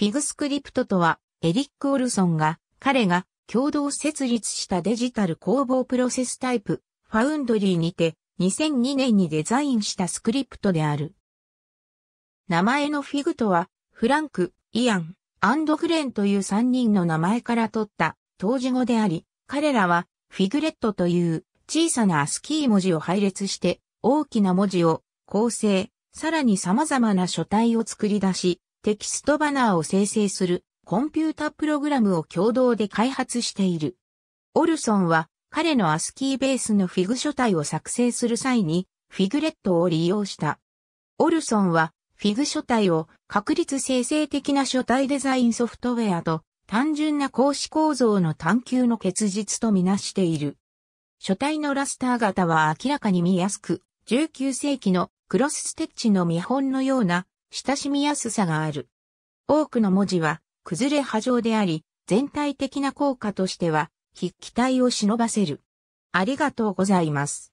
フィグスクリプトとは、エリック・オルソンが、彼が共同設立したデジタル工房プロセスタイプ、ファウンドリーにて、2002年にデザインしたスクリプトである。名前のフィグとは、フランク、イアン、アンドフレンという3人の名前から取った当時語であり、彼らはフィグレットという小さなアスキー文字を配列して大きな文字を構成、さらに様々な書体を作り出し、テキストバナーを生成するコンピュータプログラムを共同で開発している。オルソンは彼のアスキーベースのフィグ書体を作成する際にフィグレットを利用した。オルソンはフィグ書体を確率生成的な書体デザインソフトウェアと単純な格子構造の探求の結実とみなしている。書体のラスター型は明らかに見やすく、19世紀のクロスステッチの見本のような親しみやすさがある。多くの文字は、崩れ波状であり、全体的な効果としては、筆記体を忍ばせる。ありがとうございます。